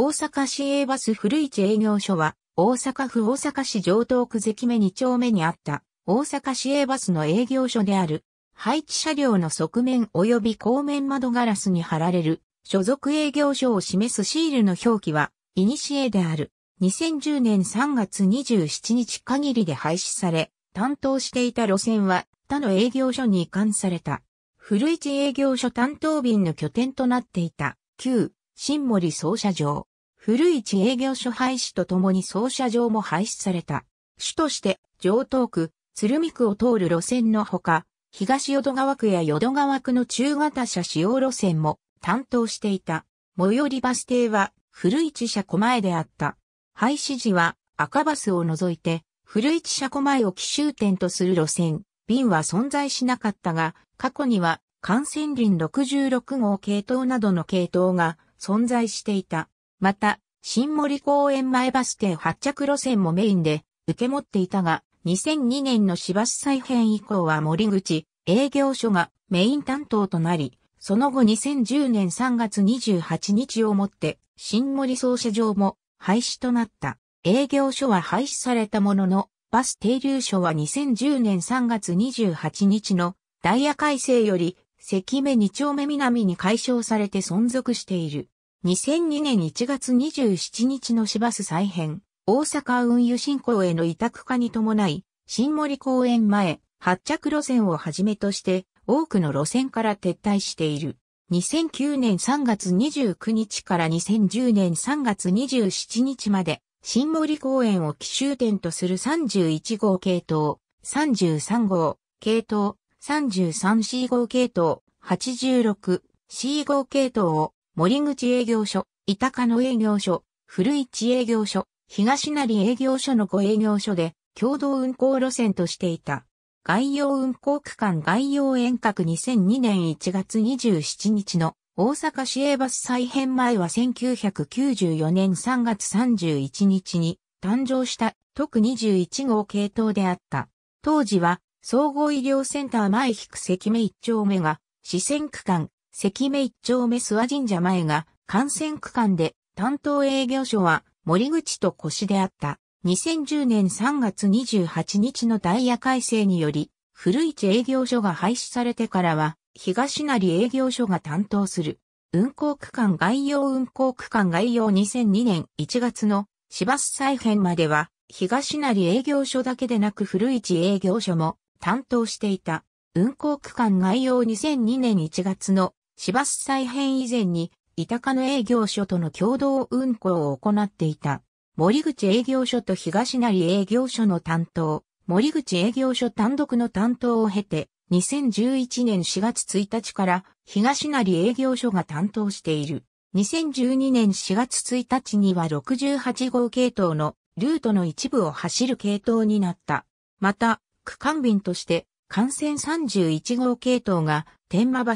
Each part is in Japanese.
大阪市営バス古市営業所は、大阪府大阪市城東区関目2丁目にあった大阪市営バスの営業所である、配置車両の側面及び後面窓ガラスに貼られる所属営業所を示すシールの表記は、イニシエである。2010年3月27日限りで廃止され、担当していた路線は他の営業所に移管された。古市営業所担当便の拠点となっていた、旧、新森操車場。古市営業所廃止とともに操車場も廃止された。主として、城東区、鶴見区を通る路線のほか、東淀川区や淀川区の中型車使用路線も担当していた。最寄りバス停は古市車庫前であった。廃止時は赤バスを除いて古市車庫前を奇襲点とする路線、便は存在しなかったが、過去には幹線林66号系統などの系統が存在していた。また、新森公園前バス停発着路線もメインで受け持っていたが、2002年の市バス再編以降は森口営業所がメイン担当となり、その後2010年3月28日をもって新森操車場も廃止となった。営業所は廃止されたものの、バス停留所は2010年3月28日のダイヤ改正より、関目2丁目南に解消されて存続している。2002年1月27日の市バス再編、大阪運輸振興への委託化に伴い、新森公園前、発着路線をはじめとして、多くの路線から撤退している。2009年3月29日から2010年3月27日まで、新森公園を奇襲点とする31号系統、33号系統、33C 号系統、86C 号系統を森口営業所、伊高野営業所、古市営業所、東成営業所の5営業所で共同運行路線としていた。概要運行区間概要遠隔2002年1月27日の大阪市営バス再編前は1994年3月31日に誕生した特21号系統であった。当時は総合医療センター前引く関目1丁目が四川区間関目一丁目諏訪神社前が幹線区間で担当営業所は森口と腰であった。2010年3月28日のダイヤ改正により、古市営業所が廃止されてからは、東成営業所が担当する。運行区間概要運行区間概要2002年1月の市バス再編までは、東成営業所だけでなく古市営業所も担当していた。運行区間概要2002年1月の市バス再編以前に、板鹿の営業所との共同運行を行っていた。森口営業所と東成営業所の担当、森口営業所単独の担当を経て、2011年4月1日から東成営業所が担当している。2012年4月1日には68号系統のルートの一部を走る系統になった。また、区間便として、幹線31号系統が天馬橋、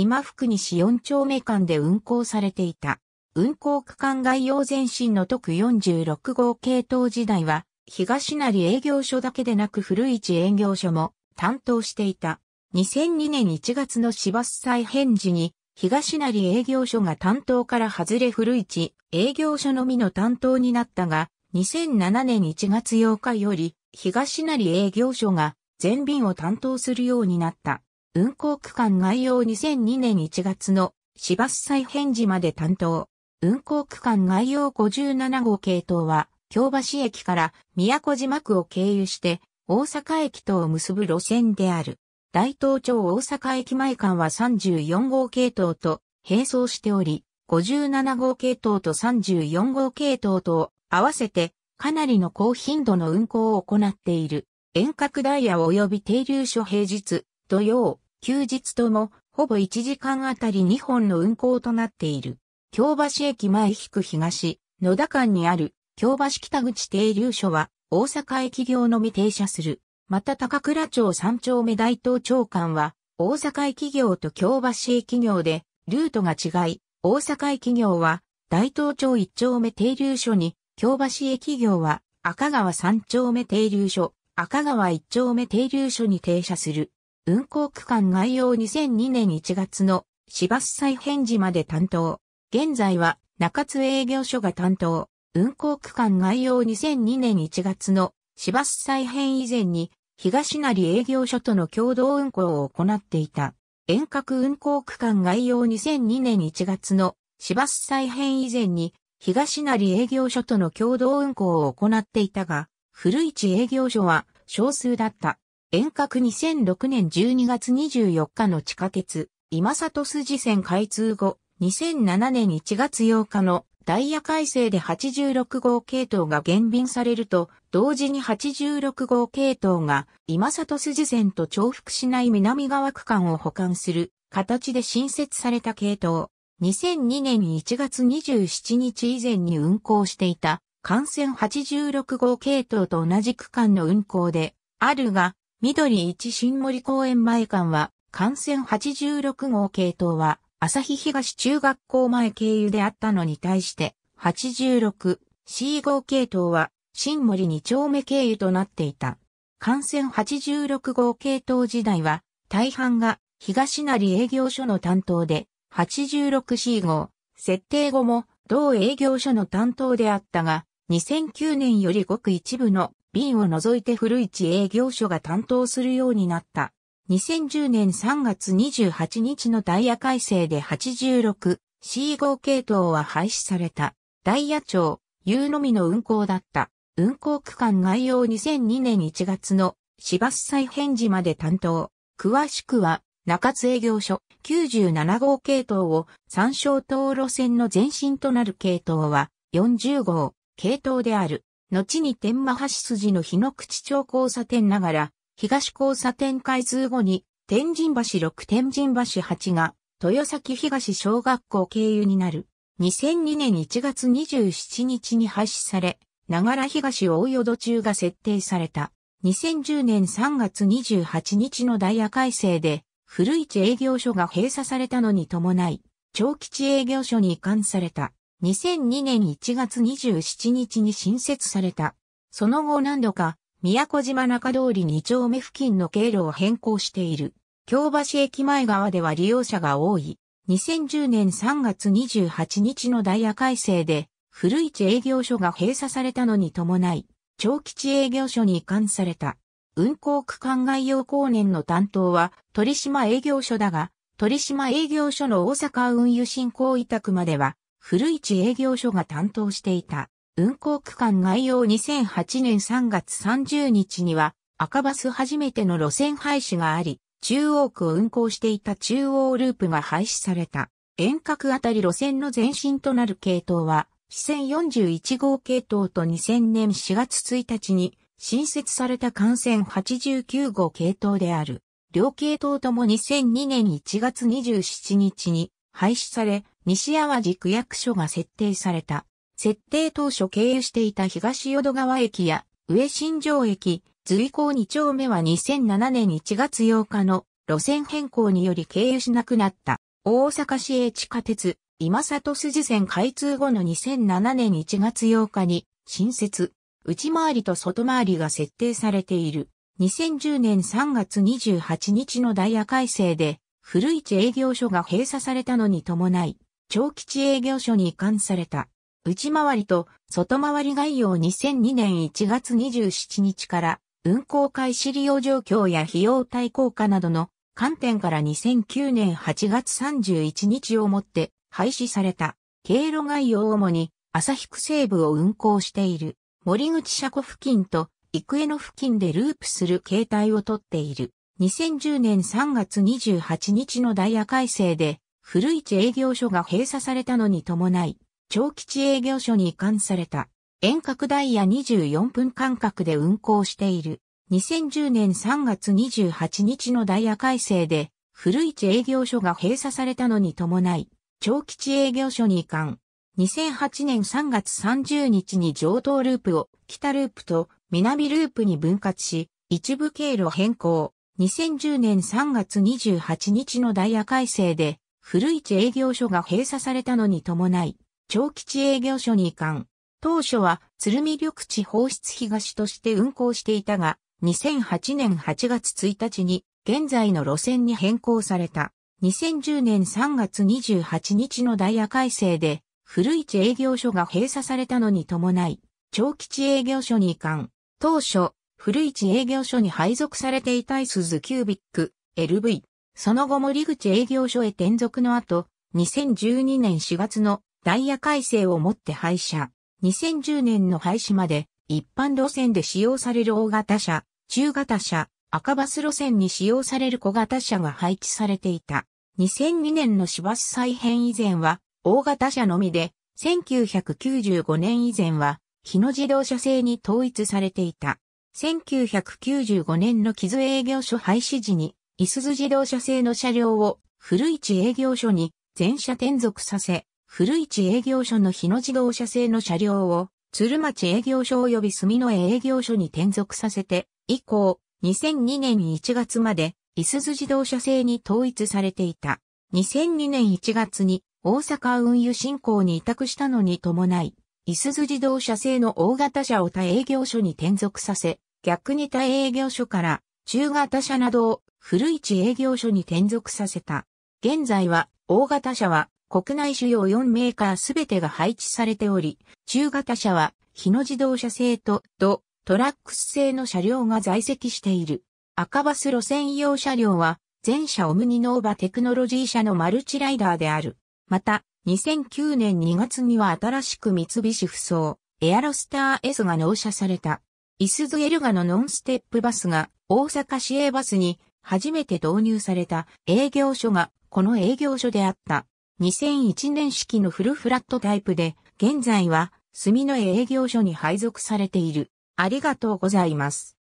今福西4丁目間で運行されていた。運行区間概要前進の特46号系統時代は、東成営業所だけでなく古市営業所も担当していた。2002年1月の市バス再編時に、東成営業所が担当から外れ古市営業所のみの担当になったが、2007年1月8日より、東成営業所が全便を担当するようになった。運行区間概要2002年1月の市バス再編時まで担当。運行区間概要57号系統は、京橋駅から宮古島区を経由して、大阪駅とを結ぶ路線である。大東町大阪駅前間は34号系統と並走しており、57号系統と34号系統と合わせてかなりの高頻度の運行を行っている。遠隔ダイヤ及び停留所平日、土曜、休日とも、ほぼ1時間あたり2本の運行となっている。京橋駅前引く東、野田間にある、京橋北口停留所は、大阪駅業のみ停車する。また高倉町三丁目大東町間は、大阪駅業と京橋駅業で、ルートが違い、大阪駅業は、大東町一丁目停留所に、京橋駅業は、赤川三丁目停留所、赤川一丁目停留所に停車する。運行区間概要2002年1月の市バス再編時まで担当。現在は中津営業所が担当。運行区間概要2002年1月の市バス再編以前に東成営業所との共同運行を行っていた。遠隔運行区間概要2002年1月の市バス再編以前に東成営業所との共同運行を行っていたが、古市営業所は少数だった。遠隔2006年12月24日の地下鉄、今里筋線開通後、2007年1月8日のダイヤ改正で86号系統が減便されると、同時に86号系統が今里筋線と重複しない南側区間を保管する形で新設された系統。2002年1月27日以前に運行していた幹線86号系統と同じ区間の運行であるが、緑一新森公園前間は、幹線86号系統は、朝日東中学校前経由であったのに対して、86、C 号系統は、新森2丁目経由となっていた。幹線86号系統時代は、大半が東成営業所の担当で、86C 号、設定後も同営業所の担当であったが、2009年よりごく一部の便を除いて古市営業所が担当するようになった。2010年3月28日のダイヤ改正で 86C5 系統は廃止された。ダイヤ庁、U のみの運行だった。運行区間概要2002年1月の市バス再編時まで担当。詳しくは、中津営業所97号系統を参照道路線の前身となる系統は40号系統である。後に天馬橋筋の日の口町交差点ながら、東交差点開通後に、天神橋6天神橋8が、豊崎東小学校経由になる。2002年1月27日に廃止され、ながら東大淀中が設定された。2010年3月28日のダイヤ改正で、古市営業所が閉鎖されたのに伴い、長吉営業所に移管された。2002年1月27日に新設された。その後何度か、宮古島中通り2丁目付近の経路を変更している。京橋駅前側では利用者が多い。2010年3月28日のダイヤ改正で、古市営業所が閉鎖されたのに伴い、長吉営業所に移管された。運行区間外用後年の担当は、鳥島営業所だが、鳥島営業所の大阪運輸振興委託までは、古市営業所が担当していた運行区間概要2008年3月30日には赤バス初めての路線廃止があり、中央区を運行していた中央ループが廃止された。遠隔あたり路線の前身となる系統は、支線41号系統と2000年4月1日に新設された幹線89号系統である。両系統とも2002年1月27日に廃止され、西淡路区役所が設定された。設定当初経由していた東淀川駅や上新庄駅、随行2丁目は2007年1月8日の路線変更により経由しなくなった。大阪市営地下鉄、今里筋線開通後の2007年1月8日に新設、内回りと外回りが設定されている。2010年3月28日のダイヤ改正で、古市営業所が閉鎖されたのに伴い、長吉営業所に移管された。内回りと外回り概要2002年1月27日から運行開始利用状況や費用対効果などの観点から2009年8月31日をもって廃止された経路概要を主に旭区西部を運行している森口車庫付近と幾重の付近でループする形態をとっている。2010年3月28日のダイヤ改正で古市営業所が閉鎖されたのに伴い、長吉営業所に移管された。遠隔ダイヤ24分間隔で運行している。2010年3月28日のダイヤ改正で、古市営業所が閉鎖されたのに伴い、長吉営業所に移管。2008年3月30日に上東ループを北ループと南ループに分割し、一部経路変更。2010年3月28日のダイヤ改正で、古市営業所が閉鎖されたのに伴い、長吉営業所に移管。当初は鶴見緑地放出東として運行していたが、2008年8月1日に現在の路線に変更された。2010年3月28日のダイヤ改正で、古市営業所が閉鎖されたのに伴い、長吉営業所に移管。当初、古市営業所に配属されていたイスズキュービック、LV、その後森口営業所へ転属の後、2012年4月のダイヤ改正をもって廃車。2010年の廃止まで一般路線で使用される大型車、中型車、赤バス路線に使用される小型車が配置されていた。2002年の市バス再編以前は大型車のみで、1995年以前は日野自動車制に統一されていた。1995年の木津営業所廃止時にいすゞ自動車製の車両を古市営業所に全車転属させ、古市営業所の日野自動車製の車両を鶴町営業所及び住野営業所に転属させて、以降、2002年1月まで、いすゞ自動車製に統一されていた。2002年1月に大阪運輸振興に委託したのに伴い、いすゞ自動車製の大型車を他営業所に転属させ、逆に他営業所から中型車などを古市営業所に転属させた。現在は、大型車は国内主要4メーカーすべてが配置されており、中型車は日野自動車製とド、トラックス製の車両が在籍している。赤バス路線用車両は、全車オムニノーバテクノロジー社のマルチライダーである。また、2009年2月には新しく三菱不走、エアロスター S が納車された。イスズエルガのノンステップバスが大阪市営バスに初めて導入された営業所がこの営業所であった。2001年式のフルフラットタイプで、現在は墨の営業所に配属されている。ありがとうございます。